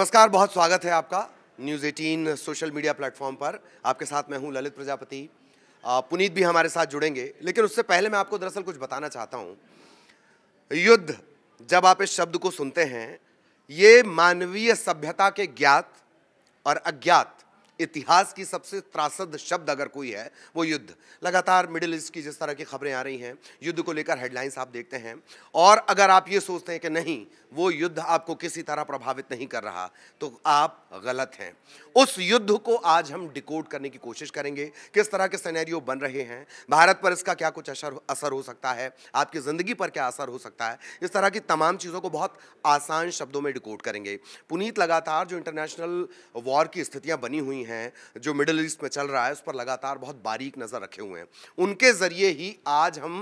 नमस्कार बहुत स्वागत है आपका news eighteen social media platform पर आपके साथ मैं हूं ललित प्रजापति पुनीत भी हमारे साथ जुड़ेंगे लेकिन उससे पहले मैं आपको दरअसल कुछ बताना चाहता हूं युद्ध जब आप इस शब्द को सुनते हैं ये मानवीय सभ्यता के ज्ञात और अज्ञात इतिहास की सबसे त्रासद शब्द अगर कोई है वो युद्ध लगातार मिडिल ईस्ट की जिस तरह की खबरें आ रही हैं युद्ध को लेकर हेडलाइंस आप देखते हैं और अगर आप ये सोचते हैं कि नहीं वो युद्ध आपको किसी तरह प्रभावित नहीं कर रहा तो आप गलत हैं उस युद्ध को आज हम डिकोड करने की कोशिश करेंगे किस तरह के सैनैरियो बन रहे हैं भारत पर इसका क्या कुछ असर असर हो सकता है आपकी ज़िंदगी पर क्या असर हो सकता है इस तरह की तमाम चीज़ों को बहुत आसान शब्दों में डिकोड करेंगे पुनीत लगातार जो इंटरनेशनल वॉर की स्थितियाँ बनी हुई हैं हैं जो मिडल ईस्ट में चल रहा है उस पर लगातार बहुत बारीक नज़र रखे हुए हैं उनके ज़रिए ही आज हम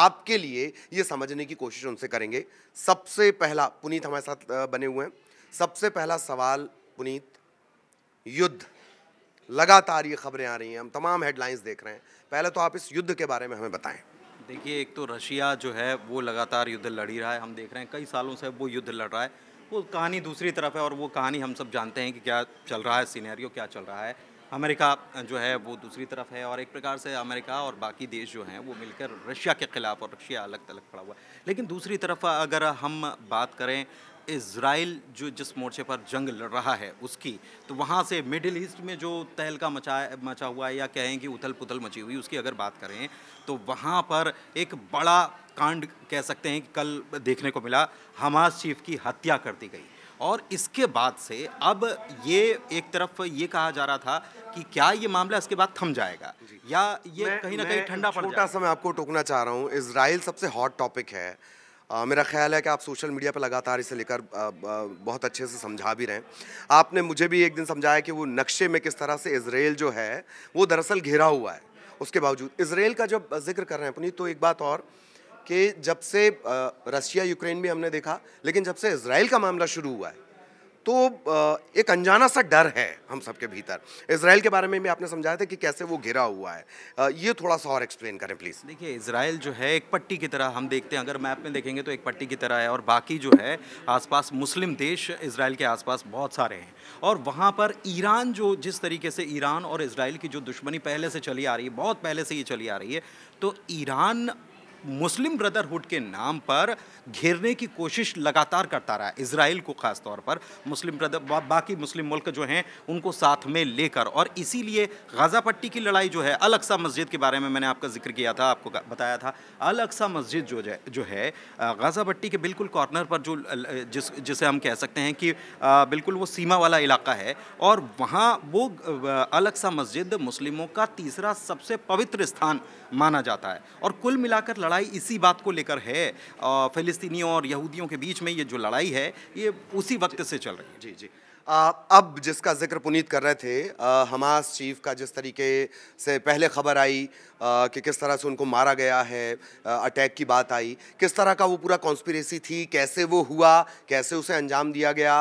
आपके लिए ये समझने की कोशिश उनसे करेंगे सबसे पहला पुनीत हमारे साथ बने हुए हैं सबसे पहला सवाल पुनीत युद्ध लगातार ये खबरें आ रही हैं हम तमाम हेडलाइंस देख रहे हैं पहले तो आप इस युद्ध के बारे में हमें बताएं देखिए एक तो रशिया जो है वो लगातार युद्ध लड़ी रहा है हम देख रहे हैं कई सालों से वो युद्ध लड़ रहा है वो कहानी दूसरी तरफ है और वो कहानी हम सब जानते हैं कि क्या चल रहा है सीनेरियो क्या चल रहा है अमेरिका जो है वो दूसरी तरफ है और एक प्रकार से अमेरिका और बाकी देश जो हैं वो मिलकर रशिया के ख़िलाफ़ और रशिया अलग तलग पड़ा हुआ है लेकिन दूसरी तरफ अगर हम बात करें इसराइल जो जिस मोर्चे पर जंग लड़ रहा है उसकी तो वहाँ से मिडिल ईस्ट में जो तहलका मचा मचा हुआ है या कहें कि उथल पुथल मची हुई उसकी अगर बात करें तो वहाँ पर एक बड़ा कांड कह सकते हैं कि कल देखने को मिला हमास चीफ की हत्या कर दी गई और इसके बाद से अब ये एक तरफ ये कहा जा रहा था कि क्या ये मामला इसके बाद थम जाएगा या ये कहीं ना कहीं ठंडा छोटा सा मैं आपको टोकना चाह रहा हूँ इसराइल सबसे हॉट टॉपिक है आ, मेरा ख्याल है कि आप सोशल मीडिया पर लगातार इसे लेकर बहुत अच्छे से समझा भी रहे हैं आपने मुझे भी एक दिन समझाया कि वो नक्शे में किस तरह से इसराइल जो है वो दरअसल घिरा हुआ है उसके बावजूद इसराइल का जब जिक्र कर रहे हैं अपनी तो एक बात और कि जब से रशिया यूक्रेन भी हमने देखा लेकिन जब से इसराइल का मामला शुरू हुआ है तो एक अनजाना सा डर है हम सबके भीतर इसराइल के बारे में भी आपने समझाया था कि कैसे वो घिरा हुआ है ये थोड़ा सा और एक्सप्लेन करें प्लीज़ देखिए इसराइल जो है एक पट्टी की तरह हम देखते हैं अगर मैप में देखेंगे तो एक पट्टी की तरह है और बाकी जो है आसपास मुस्लिम देश इसराइल के आसपास बहुत सारे हैं और वहाँ पर ईरान जो जिस तरीके से ईरान और इसराइल की जो दुश्मनी पहले से चली आ रही है बहुत पहले से ये चली आ रही है तो ईरान मुस्लिम ब्रदरहुड के नाम पर घेरने की कोशिश लगातार करता रहा इसराइल को ख़ास तौर पर मुस्लिम ब्रदर बा, बाकी मुस्लिम मुल्क जो हैं उनको साथ में लेकर और इसीलिए गाज़ा पट्टी की लड़ाई जो है अलक्सा मस्जिद के बारे में मैंने आपका जिक्र किया था आपको बताया था अलक्सा मस्जिद जो है जो है गाज़ा पट्टी के बिल्कुल कॉर्नर पर जो जिस जिसे हम कह सकते हैं कि बिल्कुल वो सीमा वाला इलाका है और वहाँ वो अलक्सा मस्जिद मुस्लिमों का तीसरा सबसे पवित्र स्थान माना जाता है और कुल मिलाकर लड़ाई इसी बात को लेकर है फिलिस्तीनियों और यहूदियों के बीच में ये जो लड़ाई है ये उसी वक्त से चल रही है जी जी आ, अब जिसका जिक्र पुनीत कर रहे थे आ, हमास चीफ का जिस तरीके से पहले खबर आई आ, कि किस तरह से उनको मारा गया है अटैक की बात आई किस तरह का वो पूरा कॉन्स्पिरेसी थी कैसे वो हुआ कैसे उसे अंजाम दिया गया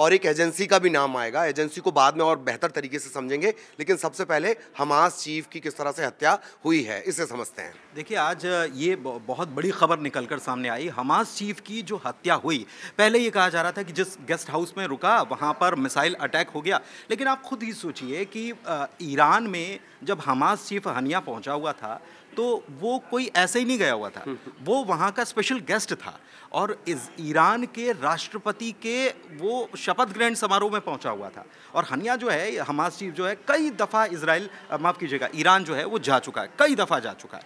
और एक एजेंसी का भी नाम आएगा एजेंसी को बाद में और बेहतर तरीके से समझेंगे लेकिन सबसे पहले हमास चीफ की किस तरह से हत्या हुई है इसे समझते हैं देखिए आज ये बहुत बड़ी खबर निकल कर सामने आई हमास चीफ की जो हत्या हुई पहले ये कहा जा रहा था कि जिस गेस्ट हाउस में रुका वहाँ पर मिसाइल अटैक हो गया लेकिन आप खुद ही सोचिए कि ईरान में जब हमास चीफ हनिया पहुँचा हुआ था तो वो कोई ऐसे ही नहीं गया हुआ था वो वहाँ का स्पेशल गेस्ट था और ईरान के राष्ट्रपति के वो शपथ ग्रहण समारोह में पहुँचा हुआ था और हनिया जो है हमास चीफ जो है कई दफ़ा इसराइल माफ़ कीजिएगा ईरान जो है वो जा चुका है कई दफ़ा जा चुका है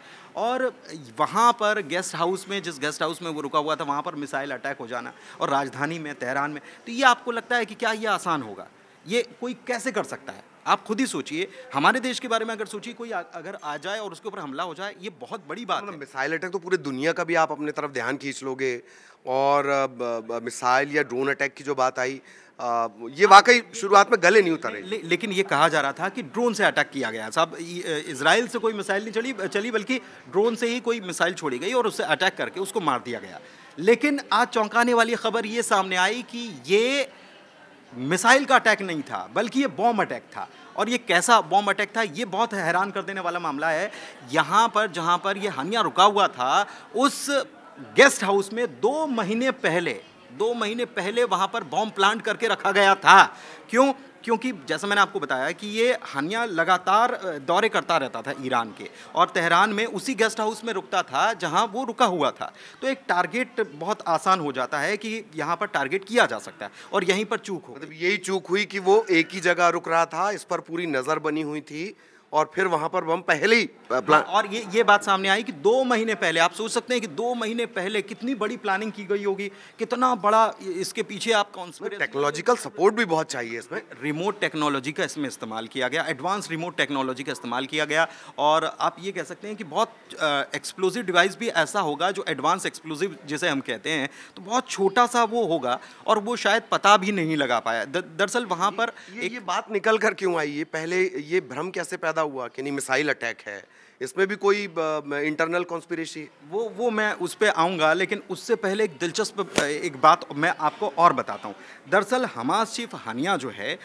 और वहाँ पर गेस्ट हाउस में जिस गेस्ट हाउस में वो रुका हुआ था वहाँ पर मिसाइल अटैक हो जाना और राजधानी में तेहरान में तो ये आपको लगता है कि क्या ये आसान होगा ये कोई कैसे कर सकता है आप खुद ही सोचिए हमारे देश के बारे में अगर सोचिए कोई अगर आ जाए और उसके ऊपर हमला हो जाए ये बहुत बड़ी बात मतलब है मिसाइल अटैक तो पूरे दुनिया का भी आप अपने तरफ ध्यान खींच लोगे और मिसाइल या ड्रोन अटैक की जो बात आई आ, ये वाकई शुरुआत में गले नहीं उतरे ले, लेकिन ये कहा जा रहा था कि ड्रोन से अटैक किया गया साहब इसराइल से कोई मिसाइल नहीं चली चली बल्कि ड्रोन से ही कोई मिसाइल छोड़ी गई और उससे अटैक करके उसको मार दिया गया लेकिन आज चौंकाने वाली खबर ये सामने आई कि ये मिसाइल का अटैक नहीं था बल्कि ये बॉम्ब अटैक था और ये कैसा बॉम्ब अटैक था ये बहुत हैरान कर देने वाला मामला है यहाँ पर जहाँ पर ये हनिया रुका हुआ था उस गेस्ट हाउस में दो महीने पहले दो महीने पहले वहाँ पर बॉम्ब प्लांट करके रखा गया था क्यों क्योंकि जैसा मैंने आपको बताया कि ये हानिया लगातार दौरे करता रहता था ईरान के और तेहरान में उसी गेस्ट हाउस में रुकता था जहां वो रुका हुआ था तो एक टारगेट बहुत आसान हो जाता है कि यहां पर टारगेट किया जा सकता है और यहीं पर चूक हो मतलब यही चूक हुई कि वो एक ही जगह रुक रहा था इस पर पूरी नज़र बनी हुई थी और फिर वहां पर हम पहले ही प्लान हाँ, और ये ये बात सामने आई कि दो महीने पहले आप सोच सकते हैं कि दो महीने पहले कितनी बड़ी प्लानिंग की गई होगी कितना बड़ा इसके पीछे आप कौन टेक्नोलॉजिकल सपोर्ट भी बहुत चाहिए इसमें रिमोट टेक्नोलॉजी का इसमें इस्तेमाल किया गया एडवांस रिमोट टेक्नोलॉजी का इस्तेमाल किया गया और आप ये कह सकते हैं कि बहुत एक्सप्लोजिव डिवाइस भी ऐसा होगा जो एडवांस एक्सप्लोजिव जिसे हम कहते हैं तो बहुत छोटा सा वो होगा और वो शायद पता भी नहीं लगा पाया दरअसल वहाँ पर एक ये बात निकल कर क्यों आई ये पहले ये भ्रम कैसे पैदा हुआ कि नहीं मिसाइल अटैक है इसमें भी कोई इंटरनल कॉन्स्पिरेसी वो वो मैं उस पर आऊँगा लेकिन उससे पहले एक दिलचस्प एक बात मैं आपको और बताता हूँ दरअसल हमास चीफ हानिया जो है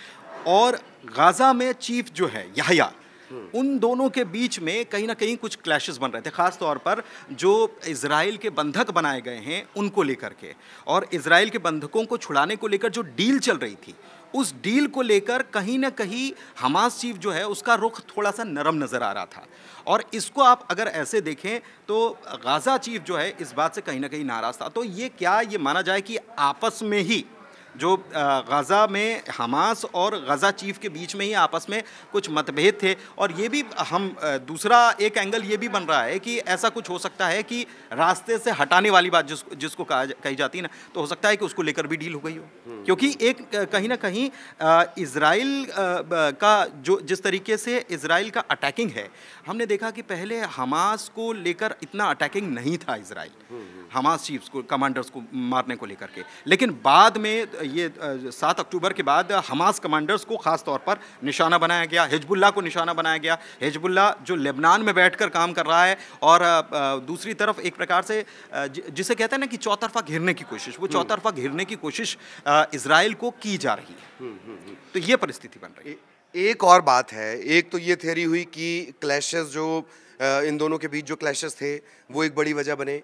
और गाज़ा में चीफ जो है यहाया हम्म। उन दोनों के बीच में कहीं ना कहीं कुछ क्लैशेस बन रहे थे ख़ास तौर पर जो इसराइल के बंधक बनाए गए हैं उनको लेकर के और इसराइल के बंधकों को छुड़ाने को लेकर जो डील चल रही थी उस डील को लेकर कहीं ना कहीं हमास चीफ जो है उसका रुख थोड़ा सा नरम नज़र आ रहा था और इसको आप अगर ऐसे देखें तो गाज़ा चीफ जो है इस बात से कहीं ना कहीं नाराज़ था तो ये क्या ये माना जाए कि आपस में ही जो गज़ा में हमास और गज़ा चीफ के बीच में ही आपस में कुछ मतभेद थे और ये भी हम दूसरा एक एंगल ये भी बन रहा है कि ऐसा कुछ हो सकता है कि रास्ते से हटाने वाली बात जिस जिसको कहा कही जाती है ना तो हो सकता है कि उसको लेकर भी डील हो गई हो हम्म। क्योंकि एक कहीं ना कहीं इसराइल का जो जिस तरीके से इसराइल का अटैकिंग है हमने देखा कि पहले हमास को लेकर इतना अटैकिंग नहीं था इसराइल हम्म, हम्म। हमास चीफ्स को कमांडर्स को मारने को लेकर के लेकिन बाद में ये सात अक्टूबर के बाद हमास कमांडर्स को ख़ास तौर पर निशाना बनाया गया हिजबुल्ला को निशाना बनाया गया हिजबुल्ला जो लेबनान में बैठ कर काम कर रहा है और दूसरी तरफ एक प्रकार से जिसे कहते हैं ना कि चौतरफा घिरने की कोशिश वो हम्म। चौतरफा घिरने की कोशिश इसराइल को की जा रही है हम्म, हम्म, तो ये परिस्थिति बन रही है एक और बात है एक तो ये थेरी हुई कि क्लैशेस जो इन दोनों के बीच जो क्लैशेस थे वो एक बड़ी वजह बने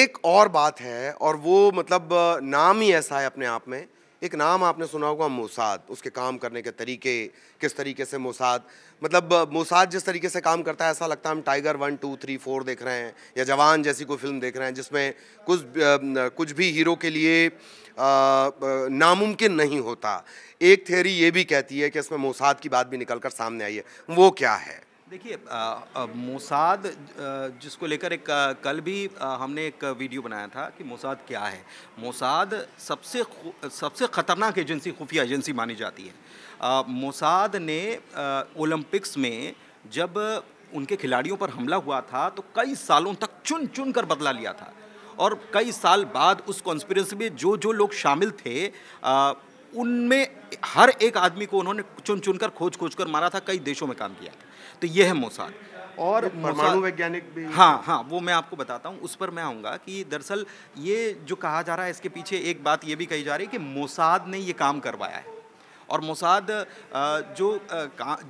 एक और बात है और वो मतलब नाम ही ऐसा है अपने आप में एक नाम आपने सुना होगा मोसाद उसके काम करने के तरीके किस तरीके से मोसाद मतलब मोसाद जिस तरीके से काम करता है ऐसा लगता है हम tiger one two three four देख रहे हैं या जवान जैसी कोई फिल्म देख रहे हैं जिसमें कुछ कुछ भी हीरो के लिए नामुमकिन नहीं होता एक थ्योरी ये भी कहती है कि इसमें मोसाद की बात भी निकल कर सामने आई है वो क्या है देखिए मोसाद जिसको लेकर एक कल भी आ, हमने एक वीडियो बनाया था कि मोसाद क्या है मोसाद सबसे सबसे ख़तरनाक एजेंसी खुफिया एजेंसी मानी जाती है मोसाद ने ओलंपिक्स में जब उनके खिलाड़ियों पर हमला हुआ था तो कई सालों तक चुन चुन कर बदला लिया था और कई साल बाद उस कॉन्स्परेंस में जो जो लोग शामिल थे आ, उनमें हर एक आदमी को उन्होंने चुन चुन कर खोज खोज कर मारा था कई देशों में काम किया था तो ये है मोसाद और परमाणु वैज्ञानिक भी हाँ हाँ वो मैं आपको बताता हूँ उस पर मैं आऊँगा कि दरअसल ये जो कहा जा रहा है इसके पीछे एक बात ये भी कही जा रही है कि मोसाद ने ये काम करवाया है और मोसाद जो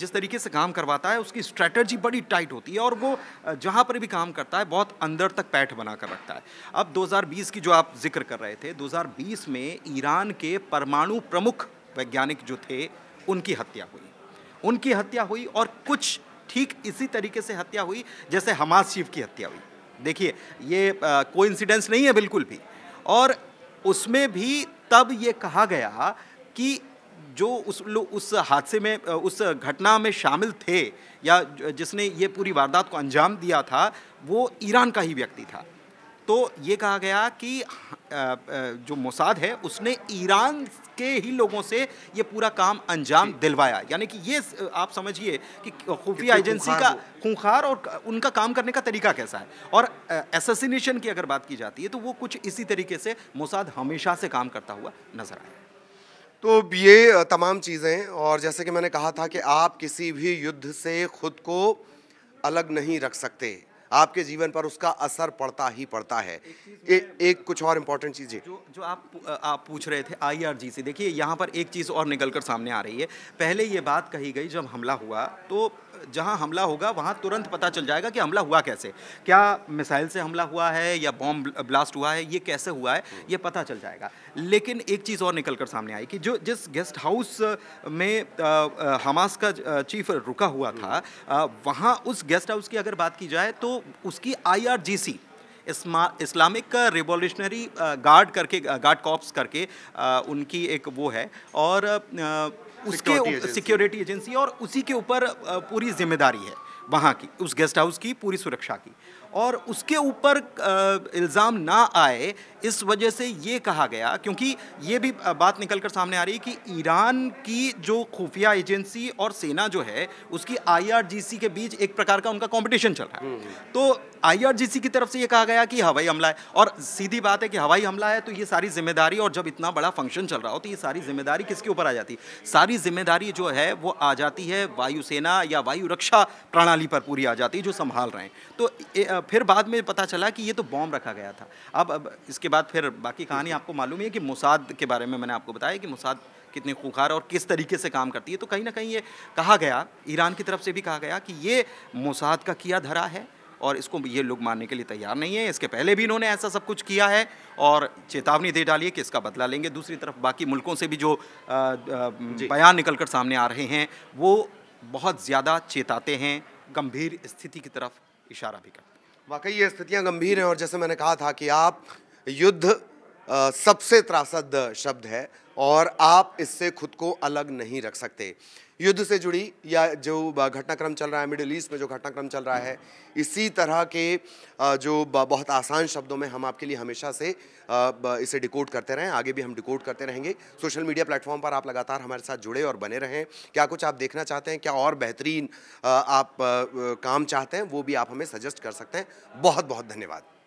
जिस तरीके से काम करवाता है उसकी स्ट्रैटर्जी बड़ी टाइट होती है और वो जहाँ पर भी काम करता है बहुत अंदर तक पैठ बना कर रखता है अब 2020 की जो आप जिक्र कर रहे थे 2020 में ईरान के परमाणु प्रमुख वैज्ञानिक जो थे उनकी हत्या हुई उनकी हत्या हुई और कुछ ठीक इसी तरीके से हत्या हुई जैसे हमास शिफ की हत्या हुई देखिए ये कोइंसिडेंस नहीं है बिल्कुल भी और उसमें भी तब ये कहा गया कि जो उस उस हादसे में उस घटना में शामिल थे या जिसने ये पूरी वारदात को अंजाम दिया था वो ईरान का ही व्यक्ति था तो ये कहा गया कि जो मोसाद है उसने ईरान के ही लोगों से ये पूरा काम अंजाम दिलवाया यानी कि ये आप समझिए कि खुफिया एजेंसी का खूंखार और उनका काम करने का तरीका कैसा है और एसोसिनेशन की अगर बात की जाती है तो वो कुछ इसी तरीके से मोसाद हमेशा से काम करता हुआ नजर आया तो ये तमाम चीज़ें और जैसे कि मैंने कहा था कि आप किसी भी युद्ध से खुद को अलग नहीं रख सकते आपके जीवन पर उसका असर पड़ता ही पड़ता है एक, एक कुछ और इम्पोर्टेंट चीज़ है जो जो आप आप पूछ रहे थे आईआरजी से देखिए यहाँ पर एक चीज़ और निकल कर सामने आ रही है पहले ये बात कही गई जब हमला हुआ तो जहां हमला होगा वहां तुरंत पता चल जाएगा कि हमला हुआ कैसे क्या मिसाइल से हमला हुआ है या बॉम्ब ब्लास्ट हुआ है ये कैसे हुआ है हम्म। ये पता चल जाएगा लेकिन एक चीज़ और निकल कर सामने आई कि जो जिस गेस्ट हाउस में हमास का चीफ रुका हुआ था हम्म। वहाँ उस गेस्ट हाउस की अगर बात की जाए तो उसकी आई इस्लामिक रिवॉल्यूशनरी गार्ड करके गार्ड कॉप्स करके उनकी एक वो है और उसके सिक्योरिटी एजेंसी और उसी के ऊपर पूरी जिम्मेदारी है वहाँ की उस गेस्ट हाउस की पूरी सुरक्षा की और उसके ऊपर इल्ज़ाम ना आए इस वजह से ये कहा गया क्योंकि ये भी बात निकल कर सामने आ रही कि ईरान की जो खुफिया एजेंसी और सेना जो है उसकी आईआरजीसी के बीच एक प्रकार का उनका कंपटीशन चल रहा है हम्म। तो आईआरजीसी की तरफ से ये कहा गया कि हवाई हमला है और सीधी बात है कि हवाई हमला है तो ये सारी जिम्मेदारी और जब इतना बड़ा फंक्शन चल रहा हो तो ये सारी जिम्मेदारी किसके ऊपर आ जाती है सारी जिम्मेदारी जो है वो आ जाती है वायुसेना या वायु रक्षा प्रणाली पर पूरी आ जाती है जो संभाल रहे हैं तो फिर बाद में पता चला कि ये तो बॉम्ब रखा गया था अब अब इसके बाद फिर बाकी कहानी आपको मालूम है कि मुसाद के बारे में मैंने आपको बताया कि मुसाद कितनी खुखार और किस तरीके से काम करती है तो कहीं ना कहीं ये कहा गया ईरान की तरफ से भी कहा गया कि ये मुसाद का किया धरा है और इसको ये लोग मानने के लिए तैयार नहीं है इसके पहले भी इन्होंने ऐसा सब कुछ किया है और चेतावनी दे डाली है कि इसका बदला लेंगे दूसरी तरफ बाकी मुल्कों से भी जो बयान निकल कर सामने आ रहे हैं वो बहुत ज़्यादा चेताते हैं गंभीर स्थिति की तरफ इशारा भी करते हैं वाकई ये स्थितियाँ गंभीर हैं और जैसे मैंने कहा था कि आप युद्ध सबसे त्रासद शब्द है और आप इससे खुद को अलग नहीं रख सकते युद्ध से जुड़ी या जो घटनाक्रम चल रहा है मिडिल ईस्ट में जो घटनाक्रम चल रहा है इसी तरह के जो बहुत आसान शब्दों में हम आपके लिए हमेशा से इसे डिकोड करते रहें आगे भी हम डिकोड करते रहेंगे सोशल मीडिया प्लेटफॉर्म पर आप लगातार हमारे साथ जुड़े और बने रहें क्या कुछ आप देखना चाहते हैं क्या और बेहतरीन आप काम चाहते हैं वो भी आप हमें सजेस्ट कर सकते हैं बहुत बहुत धन्यवाद